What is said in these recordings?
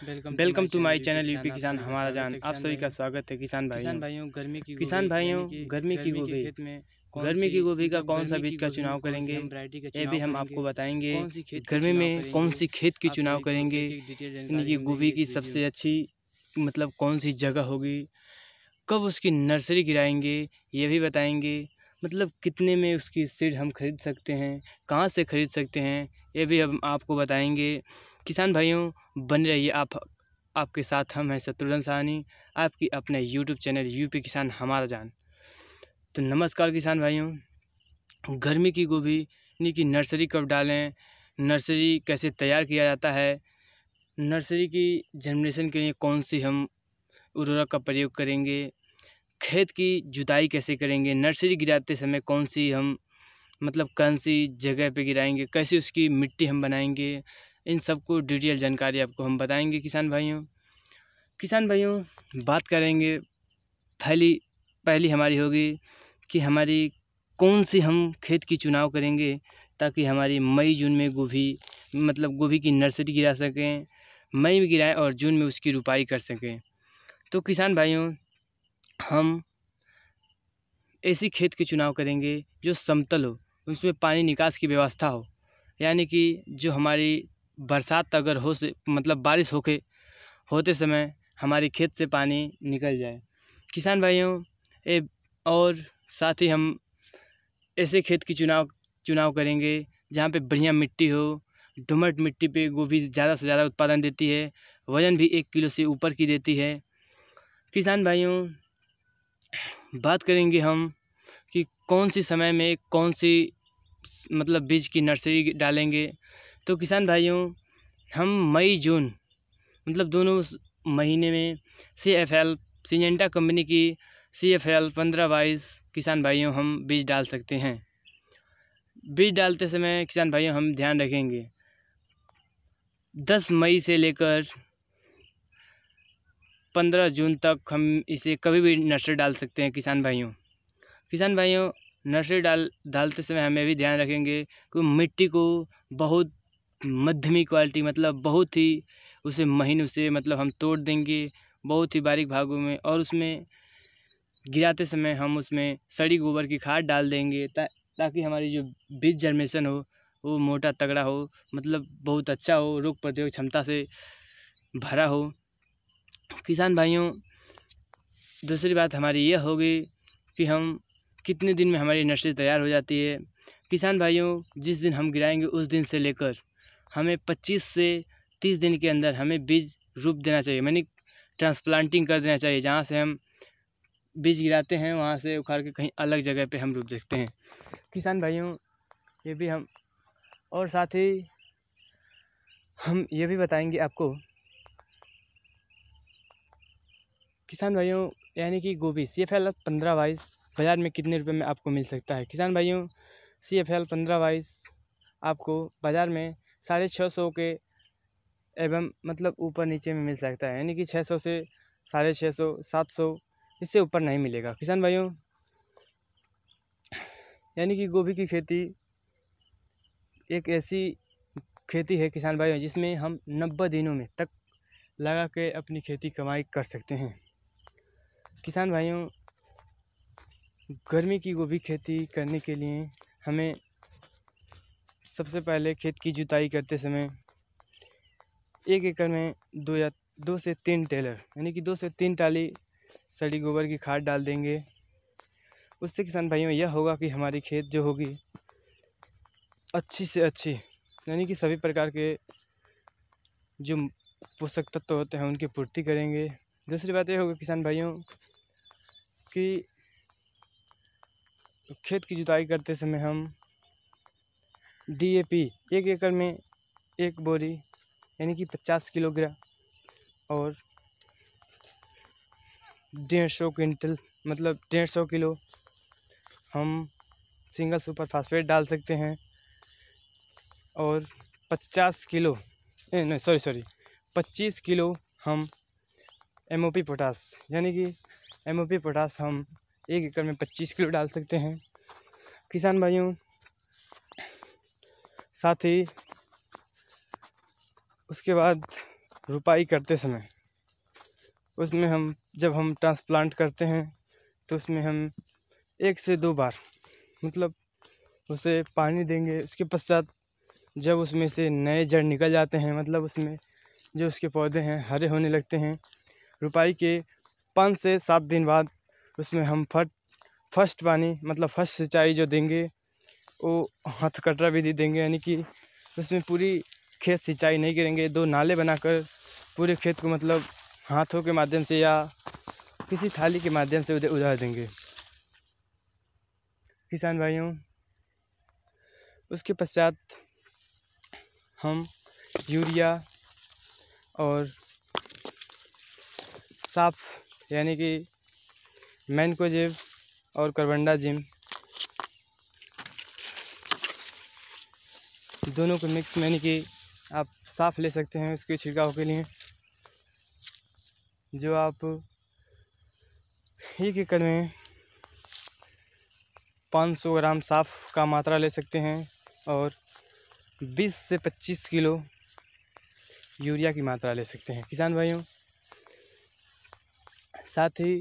तो welcome to my channel UP किसान हमारा जान आप सभी का स्वागत है किसान भाई किसान भाइयों गर्मी की किसान भाइयों गर्मी की गोभी गर्मी की गोभी का मतलब कौन सा बीज का चुनाव करेंगे ये भी हम आपको बताएंगे गर्मी में कौन सी खेत की चुनाव करेंगे गोभी की सबसे अच्छी मतलब कौन सी जगह होगी कब उसकी नर्सरी गिराएंगे ये भी बताएंगे मतलब कितने में उसकी सीड हम खरीद सकते हैं कहाँ से खरीद सकते हैं ये भी हम आपको बताएंगे किसान भाइयों बने रहिए आप आपके साथ हम हैं शत्रुघ्न सहनी आपकी अपने यूट्यूब चैनल यूपी किसान हमारा जान तो नमस्कार किसान भाइयों गर्मी की गोभी यानी कि नर्सरी कब डालें नर्सरी कैसे तैयार किया जाता है नर्सरी की जनरेशन के लिए कौन सी हम उर्वरक का प्रयोग करेंगे खेत की जुताई कैसे करेंगे नर्सरी गिराते समय कौन सी हम मतलब कौन सी जगह पे गिराएंगे कैसे उसकी मिट्टी हम बनाएंगे इन सबको डिटेल जानकारी आपको हम बताएंगे किसान भाइयों किसान भाइयों बात करेंगे पहली पहली हमारी होगी कि हमारी कौन सी हम खेत की चुनाव करेंगे ताकि हमारी मई जून में गोभी मतलब गोभी की नर्सरी गिरा सकें मई में गिराएं और जून में उसकी रुपाई कर सकें तो किसान भाइयों हम ऐसी खेत के चुनाव करेंगे जो समतल हो उसमें पानी निकास की व्यवस्था हो यानी कि जो हमारी बरसात अगर हो से मतलब बारिश होके होते समय हमारे खेत से पानी निकल जाए किसान भाइयों ए और साथ ही हम ऐसे खेत की चुनाव चुनाव करेंगे जहाँ पे बढ़िया मिट्टी हो डुमट मिट्टी पे गोभी ज़्यादा से ज़्यादा उत्पादन देती है वज़न भी एक किलो से ऊपर की देती है किसान भाइयों बात करेंगे हम कि कौन सी समय में कौन सी मतलब बीज की नर्सरी डालेंगे तो किसान भाइयों हम मई जून मतलब दोनों महीने में C F L Syngenta company की सी एफ एल पंद्रह बाईस किसान भाइयों हम बीज डाल सकते हैं बीज डालते समय किसान भाइयों हम ध्यान रखेंगे दस मई से लेकर पंद्रह जून तक हम इसे कभी भी नर्सरी डाल सकते हैं किसान भाइयों किसान भाइयों नर्सरी डाल डालते समय हमें भी ध्यान रखेंगे कि मिट्टी को बहुत मध्यमी क्वालिटी मतलब बहुत ही उसे महीन उसे मतलब हम तोड़ देंगे बहुत ही बारीक भागों में और उसमें गिराते समय हम उसमें सड़ी गोबर की खाद डाल देंगे ता, ताकि हमारी जो बीज जर्मेशन हो वो मोटा तगड़ा हो मतलब बहुत अच्छा हो रोग प्रतिरोध क्षमता से भरा हो किसान भाइयों दूसरी बात हमारी यह होगी कि हम कितने दिन में हमारी नर्सरी तैयार हो जाती है किसान भाइयों जिस दिन हम गिराएंगे उस दिन से लेकर हमें पच्चीस से तीस दिन के अंदर हमें बीज रूप देना चाहिए मैंने ट्रांसप्लांटिंग कर देना चाहिए जहाँ से हम बीज गिराते हैं वहाँ से उखाड़ के कहीं अलग जगह पे हम रूप देखते हैं किसान भाइयों ये भी हम और साथ ही हम ये भी बताएंगे आपको किसान भाइयों यानी कि गोभी सी एफ एल पंद्रह बाईस बाज़ार में कितने रुपए में आपको मिल सकता है किसान भाइयों सी एफ एल पंद्रह बाईस आपको बाज़ार में साढ़े छः सौ के एवं मतलब ऊपर नीचे में मिल सकता है यानी कि छः सौ से साढ़े छः सौ सात सौ इससे ऊपर नहीं मिलेगा किसान भाइयों यानी कि गोभी की खेती एक ऐसी खेती है किसान भाइयों जिसमें हम नब्बे दिनों में तक लगा के अपनी खेती कमाई कर सकते हैं किसान भाइयों गर्मी की गोभी खेती करने के लिए हमें सबसे पहले खेत की जुताई करते समय एक एकड़ में दो या दो से तीन टेलर यानी कि दो से तीन टाली सड़ी गोबर की खाद डाल देंगे उससे किसान भाइयों यह होगा कि हमारी खेत जो होगी अच्छी से अच्छी यानी कि सभी प्रकार के जो पोषक तत्व तो होते हैं उनकी पूर्ति करेंगे दूसरी बात यह होगी किसान भाइयों कि खेत की जुताई करते समय हम डी.ए.पी एक एकड़ में एक बोरी यानी कि पचास किलोग्राम और डेढ़ सौ क्विंटल मतलब डेढ़ सौ किलो हम सिंगल सुपर फास्फेट डाल सकते हैं और पचास किलो नहीं सॉरी सॉरी पच्चीस किलो हम एम ओ पी पोटास यानी कि एम ओ पी पोटास हम एक एकड़ में पच्चीस किलो डाल सकते हैं किसान भाइयों साथ ही उसके बाद रुपाई करते समय उसमें हम जब हम ट्रांसप्लांट करते हैं तो उसमें हम एक से दो बार मतलब उसे पानी देंगे उसके पश्चात जब उसमें से नए जड़ निकल जाते हैं मतलब उसमें जो उसके पौधे हैं हरे होने लगते हैं रुपाई के पाँच से सात दिन बाद उसमें हम फट फर्स्ट पानी मतलब फर्स्ट सिंचाई जो देंगे वो हाथ कटरा विधि देंगे यानी कि उसमें पूरी खेत सिंचाई नहीं करेंगे दो नाले बनाकर पूरे खेत को मतलब हाथों के माध्यम से या किसी थाली के माध्यम से उधर उधार देंगे किसान भाइयों उसके पश्चात हम यूरिया और साफ यानी कि मैनकोजेब और करबंडा जिम दोनों को मिक्स यानी कि आप साफ ले सकते हैं उसके छिड़काव के लिए जो आप एक एकड़ में 500 ग्राम साफ का मात्रा ले सकते हैं और 20 से 25 किलो यूरिया की मात्रा ले सकते हैं किसान भाइयों साथ ही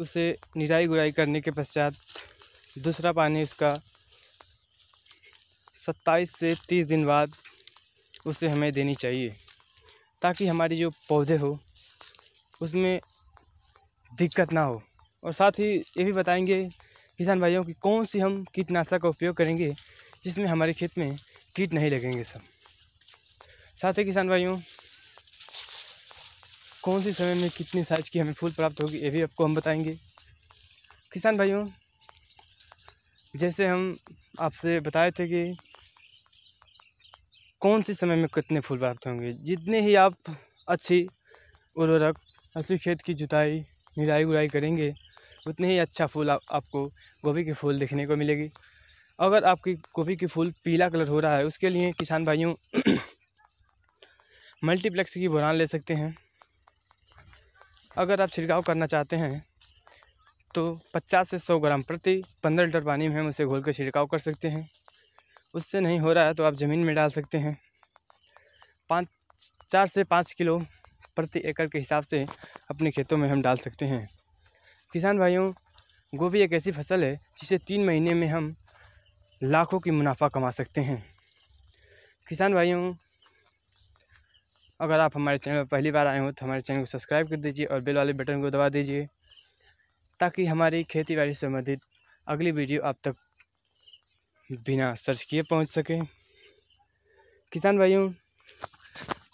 उसे निराई गुराई करने के पश्चात दूसरा पानी उसका सत्ताईस से तीस दिन बाद उसे हमें देनी चाहिए ताकि हमारी जो पौधे हो उसमें दिक्कत ना हो और साथ ही ये भी बताएंगे किसान भाइयों की कौन सी हम कीटनाशक का उपयोग करेंगे जिसमें हमारे खेत में कीट नहीं लगेंगे सब साथ ही किसान भाइयों कौन सी समय में कितनी साइज की हमें फूल प्राप्त होगी ये भी आपको हम बताएंगे किसान भाइयों जैसे हम आपसे बताए थे कि कौन से समय में कितने फूल प्राप्त होंगे जितने ही आप अच्छी उर्वरक अच्छी खेत की जुताई निराई गुराई करेंगे उतने ही अच्छा फूल आप, आपको गोभी के फूल देखने को मिलेगी अगर आपकी गोभी के फूल पीला कलर हो रहा है उसके लिए किसान भाइयों मल्टीप्लेक्स की बुरान ले सकते हैं अगर आप छिड़काव करना चाहते हैं तो 50 से 100 ग्राम प्रति 15 लीटर पानी में हम उसे घोल कर छिड़काव कर सकते हैं उससे नहीं हो रहा है तो आप ज़मीन में डाल सकते हैं पाँच चार से पाँच किलो प्रति एकड़ के हिसाब से अपने खेतों में हम डाल सकते हैं किसान भाइयों गोभी एक ऐसी फसल है जिसे तीन महीने में हम लाखों की मुनाफा कमा सकते हैं किसान भाइयों अगर आप हमारे चैनल पर पहली बार आए हो तो हमारे चैनल को सब्सक्राइब कर दीजिए और बेल वाले बटन को दबा दीजिए ताकि हमारी खेती बाड़ी संबंधित अगली वीडियो आप तक बिना सर्च किए पहुंच सके किसान भाइयों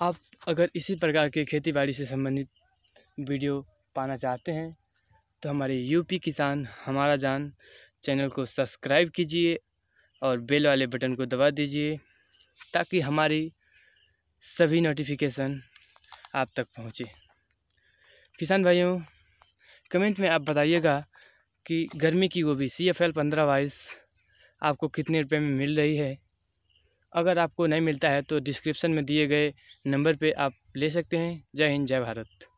आप अगर इसी प्रकार के खेती बाड़ी से संबंधित वीडियो पाना चाहते हैं तो हमारे यूपी किसान हमारा जान चैनल को सब्सक्राइब कीजिए और बेल वाले बटन को दबा दीजिए ताकि हमारी सभी नोटिफिकेशन आप तक पहुंचे किसान भाइयों कमेंट में आप बताइएगा कि गर्मी की गोभी सी एफ एल पंद्रह बाईस आपको कितने रुपए में मिल रही है अगर आपको नहीं मिलता है तो डिस्क्रिप्शन में दिए गए नंबर पे आप ले सकते हैं जय हिंद जय भारत